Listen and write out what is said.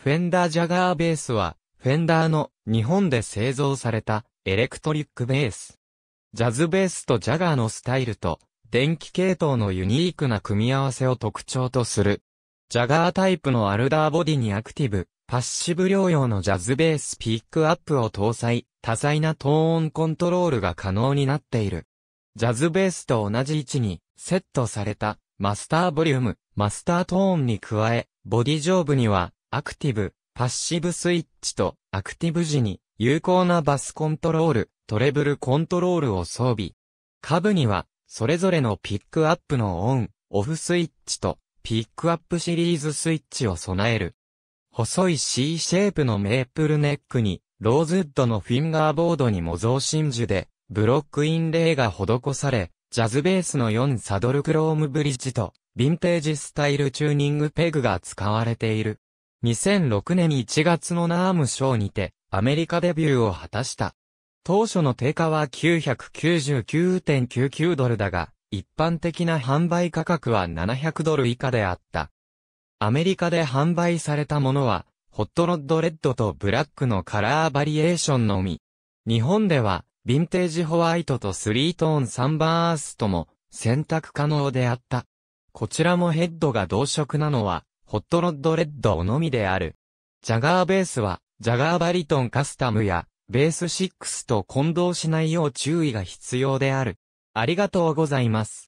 フェンダージャガーベースは、フェンダーの日本で製造されたエレクトリックベース。ジャズベースとジャガーのスタイルと、電気系統のユニークな組み合わせを特徴とする。ジャガータイプのアルダーボディにアクティブ、パッシブ療養のジャズベースピックアップを搭載、多彩なトーンコントロールが可能になっている。ジャズベースと同じ位置にセットされたマスターボリューム、マスタートーンに加え、ボディ上部にはアクティブ、パッシブスイッチとアクティブ時に有効なバスコントロール、トレブルコントロールを装備。下部にはそれぞれのピックアップのオン、オフスイッチとピックアップシリーズスイッチを備える。細い C シェイプのメープルネックにローズウッドのフィンガーボードに模造真珠でブロックインレイが施され、ジャズベースの4サドルクロームブリッジと、ヴィンテージスタイルチューニングペグが使われている。2006年1月のナームショーにて、アメリカデビューを果たした。当初の定価は999.99ドルだが、一般的な販売価格は700ドル以下であった。アメリカで販売されたものは、ホットロッドレッドとブラックのカラーバリエーションのみ。日本では、ヴィンテージホワイトとスリートーンサンバーアーストも選択可能であった。こちらもヘッドが同色なのは、ホットロッドレッドのみである。ジャガーベースは、ジャガーバリトンカスタムや、ベース6と混同しないよう注意が必要である。ありがとうございます。